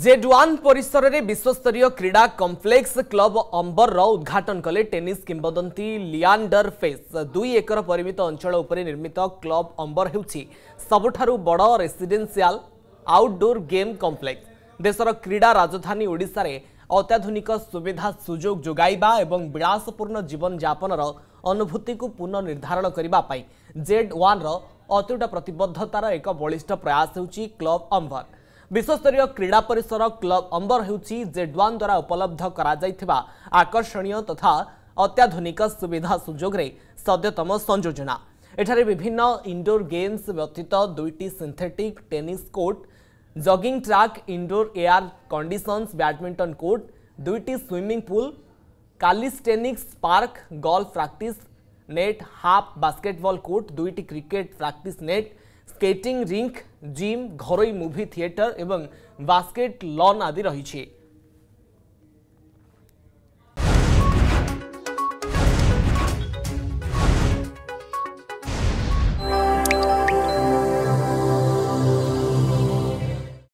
Z own परिसर में विश्वस्तरीय क्रीड़ा कम्प्लेक्स क्लब अंबर उद्घाटन कले टेनिस किंवदंती लियांडर फेस दुई एकर परिमित अंचल उपर निर्मित क्लब अंबर ହେଉଛି ସବୁଠାରୁ ବଡ଼ ରେସିଡେନ୍ସିଆଲ ଆଉଟଡୋର ଗେମ୍ କମ୍ପ୍ଲେକ୍ସ ଦେଶର କ୍ରୀଡ଼ା ରାଜଧାନୀ ଓଡ଼ିଶାରେ ଅତ୍ୟାଧୁନିକ ସୁବିଧା ସୁଯୋଗ ଯୋଗାଇବା ଏବଂ ବିଳାସପୂର୍ଣ୍ଣ ଜୀବନଯାପନର ଅନୁଭୂତିକୁ ପୁନଃନିର୍ଦ୍ଧାରଣ କରିବା ପାଇଁ ଜେଡ୍ ୱାନ୍ର ଅତୁଟ ପ୍ରତିବଦ୍ଧତାର ଏକ ବଳିଷ୍ଠ ପ୍ରୟାସ ହେଉଛି କ୍ଲବ୍ ଅମ୍ବର ବିଶ୍ୱସ୍ତରୀୟ କ୍ରୀଡ଼ା ପରିସର କ୍ଲବ୍ ଅମ୍ବର ହେଉଛି ଜେଡ୍ୱାନ୍ ଦ୍ୱାରା ଉପଲବ୍ଧ କରାଯାଇଥିବା ଆକର୍ଷଣୀୟ ତଥା ଅତ୍ୟାଧୁନିକ ସୁବିଧା ସୁଯୋଗରେ ସଦ୍ୟତମ ସଂଯୋଜନା ଏଠାରେ ବିଭିନ୍ନ ଇଣ୍ଡୋର୍ ଗେମ୍ସ ବ୍ୟତୀତ ଦୁଇଟି synthetic tennis court jogging track indoor air conditions badminton court ଦୁଇଟି swimming pool calisthenics park golf practice net half basketball court ଦୁଇଟି cricket practice net skating rink gym ঘরোই মুভি থিয়েটর এবং বাস্কেট লন আদি রয়েছে